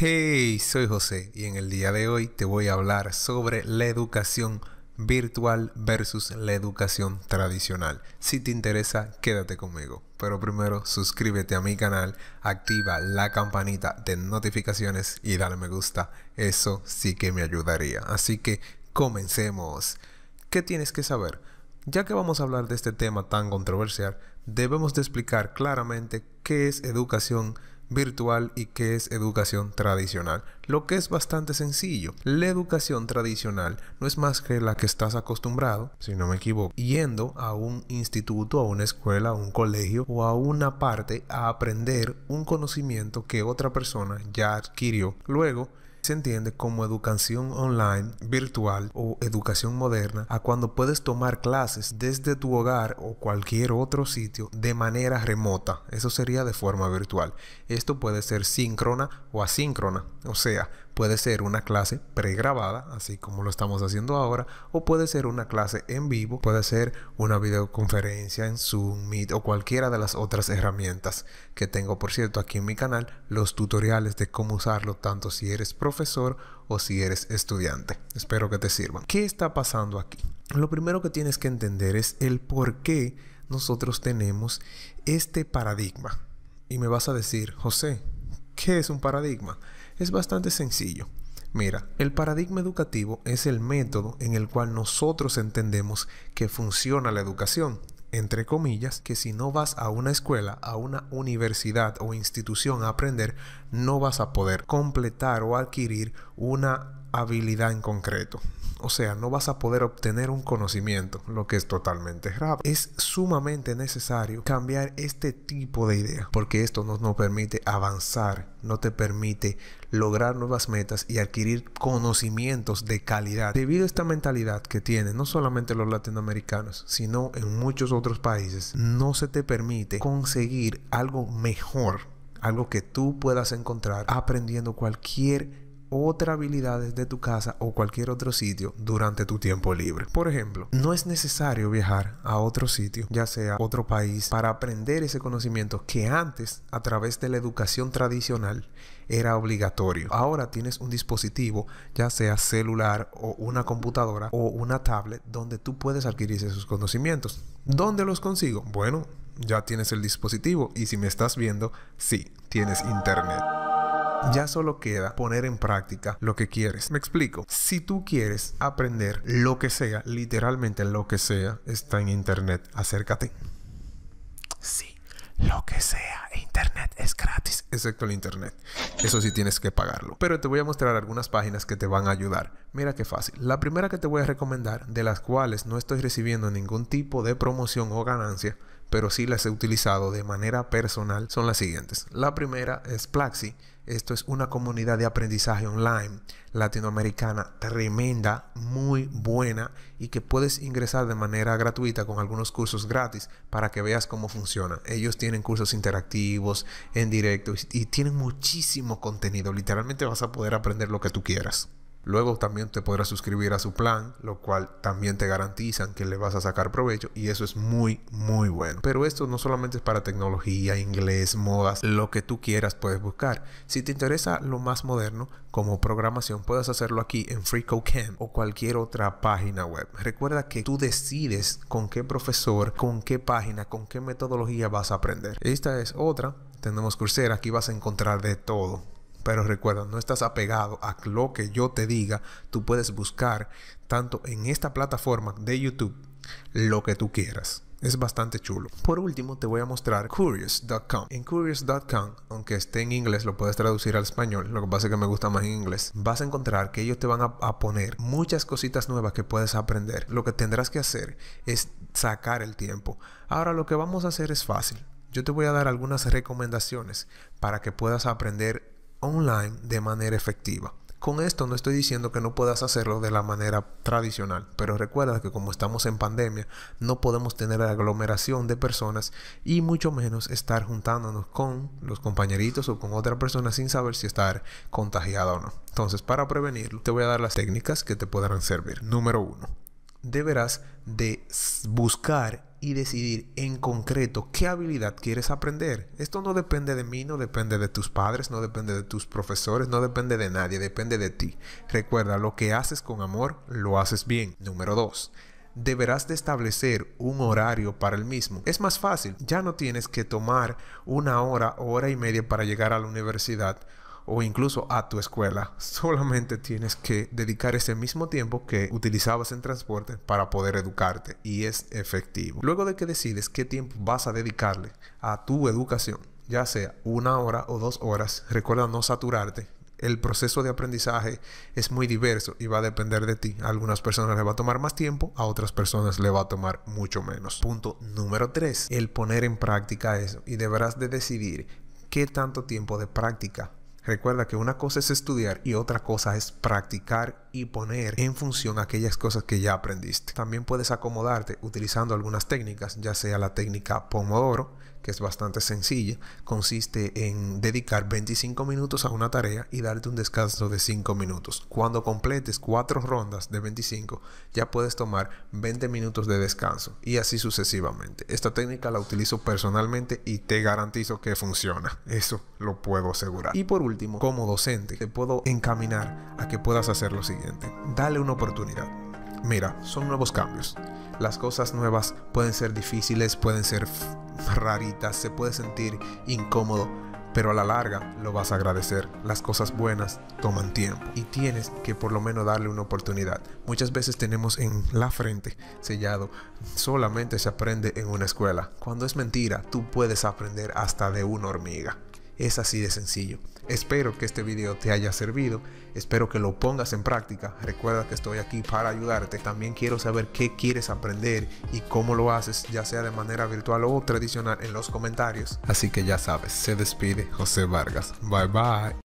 Hey, soy José y en el día de hoy te voy a hablar sobre la educación virtual versus la educación tradicional. Si te interesa, quédate conmigo. Pero primero, suscríbete a mi canal, activa la campanita de notificaciones y dale me gusta. Eso sí que me ayudaría. Así que comencemos. ¿Qué tienes que saber? Ya que vamos a hablar de este tema tan controversial, debemos de explicar claramente qué es educación virtual y qué es educación tradicional. Lo que es bastante sencillo. La educación tradicional no es más que la que estás acostumbrado, si no me equivoco, yendo a un instituto, a una escuela, a un colegio o a una parte a aprender un conocimiento que otra persona ya adquirió. Luego, se entiende como educación online, virtual o educación moderna a cuando puedes tomar clases desde tu hogar o cualquier otro sitio de manera remota. Eso sería de forma virtual. Esto puede ser síncrona o asíncrona, o sea, Puede ser una clase pregrabada, así como lo estamos haciendo ahora, o puede ser una clase en vivo, puede ser una videoconferencia en Zoom, Meet o cualquiera de las otras herramientas que tengo, por cierto, aquí en mi canal, los tutoriales de cómo usarlo, tanto si eres profesor o si eres estudiante. Espero que te sirvan. ¿Qué está pasando aquí? Lo primero que tienes que entender es el por qué nosotros tenemos este paradigma. Y me vas a decir, José, ¿qué es un paradigma? Es bastante sencillo. Mira, el paradigma educativo es el método en el cual nosotros entendemos que funciona la educación. Entre comillas, que si no vas a una escuela, a una universidad o institución a aprender, no vas a poder completar o adquirir una habilidad en concreto. O sea, no vas a poder obtener un conocimiento, lo que es totalmente grave. Es sumamente necesario cambiar este tipo de idea, porque esto no nos permite avanzar, no te permite lograr nuevas metas y adquirir conocimientos de calidad. Debido a esta mentalidad que tienen no solamente los latinoamericanos, sino en muchos otros países, no se te permite conseguir algo mejor, algo que tú puedas encontrar aprendiendo cualquier otras habilidades de tu casa o cualquier otro sitio durante tu tiempo libre. Por ejemplo, no es necesario viajar a otro sitio, ya sea otro país, para aprender ese conocimiento que antes, a través de la educación tradicional, era obligatorio. Ahora tienes un dispositivo, ya sea celular o una computadora o una tablet, donde tú puedes adquirir esos conocimientos. ¿Dónde los consigo? Bueno, ya tienes el dispositivo y si me estás viendo, sí, tienes internet. Ya solo queda poner en práctica lo que quieres. Me explico. Si tú quieres aprender lo que sea, literalmente lo que sea, está en internet. Acércate. Sí, lo que sea. Internet es gratis, excepto el internet. Eso sí tienes que pagarlo. Pero te voy a mostrar algunas páginas que te van a ayudar. Mira qué fácil. La primera que te voy a recomendar, de las cuales no estoy recibiendo ningún tipo de promoción o ganancia, pero sí las he utilizado de manera personal, son las siguientes. La primera es Plaxi. Esto es una comunidad de aprendizaje online latinoamericana tremenda, muy buena y que puedes ingresar de manera gratuita con algunos cursos gratis para que veas cómo funciona. Ellos tienen cursos interactivos, en directo y tienen muchísimo contenido. Literalmente vas a poder aprender lo que tú quieras. Luego también te podrás suscribir a su plan, lo cual también te garantizan que le vas a sacar provecho y eso es muy, muy bueno. Pero esto no solamente es para tecnología, inglés, modas, lo que tú quieras puedes buscar. Si te interesa lo más moderno, como programación, puedes hacerlo aquí en FreeCodeCamp o cualquier otra página web. Recuerda que tú decides con qué profesor, con qué página, con qué metodología vas a aprender. Esta es otra. Tenemos Coursera, aquí vas a encontrar de todo pero recuerda, no estás apegado a lo que yo te diga. Tú puedes buscar tanto en esta plataforma de YouTube lo que tú quieras. Es bastante chulo. Por último, te voy a mostrar curious.com. En curious.com, aunque esté en inglés, lo puedes traducir al español. Lo que pasa es que me gusta más en inglés. Vas a encontrar que ellos te van a, a poner muchas cositas nuevas que puedes aprender. Lo que tendrás que hacer es sacar el tiempo. Ahora lo que vamos a hacer es fácil. Yo te voy a dar algunas recomendaciones para que puedas aprender online de manera efectiva. Con esto no estoy diciendo que no puedas hacerlo de la manera tradicional, pero recuerda que como estamos en pandemia, no podemos tener aglomeración de personas y mucho menos estar juntándonos con los compañeritos o con otra persona sin saber si estar contagiada o no. Entonces, para prevenirlo, te voy a dar las técnicas que te podrán servir. Número uno, Deberás de buscar y decidir en concreto qué habilidad quieres aprender. Esto no depende de mí, no depende de tus padres, no depende de tus profesores, no depende de nadie, depende de ti. Recuerda, lo que haces con amor, lo haces bien. Número 2 deberás de establecer un horario para el mismo. Es más fácil, ya no tienes que tomar una hora, hora y media para llegar a la universidad o incluso a tu escuela. Solamente tienes que dedicar ese mismo tiempo que utilizabas en transporte para poder educarte y es efectivo. Luego de que decides qué tiempo vas a dedicarle a tu educación, ya sea una hora o dos horas, recuerda no saturarte el proceso de aprendizaje es muy diverso y va a depender de ti. algunas personas le va a tomar más tiempo, a otras personas le va a tomar mucho menos. Punto número 3, el poner en práctica eso y deberás de decidir qué tanto tiempo de práctica Recuerda que una cosa es estudiar y otra cosa es practicar y poner en función aquellas cosas que ya aprendiste. También puedes acomodarte utilizando algunas técnicas, ya sea la técnica Pomodoro, que es bastante sencilla, consiste en dedicar 25 minutos a una tarea y darte un descanso de 5 minutos. Cuando completes 4 rondas de 25, ya puedes tomar 20 minutos de descanso y así sucesivamente. Esta técnica la utilizo personalmente y te garantizo que funciona. Eso lo puedo asegurar. Y por último, como docente, te puedo encaminar a que puedas hacer lo siguiente. Dale una oportunidad. Mira, son nuevos cambios. Las cosas nuevas pueden ser difíciles, pueden ser raritas, se puede sentir incómodo, pero a la larga lo vas a agradecer. Las cosas buenas toman tiempo y tienes que por lo menos darle una oportunidad. Muchas veces tenemos en la frente sellado, solamente se aprende en una escuela. Cuando es mentira, tú puedes aprender hasta de una hormiga. Es así de sencillo. Espero que este video te haya servido, espero que lo pongas en práctica. Recuerda que estoy aquí para ayudarte. También quiero saber qué quieres aprender y cómo lo haces, ya sea de manera virtual o tradicional en los comentarios. Así que ya sabes, se despide José Vargas. Bye bye.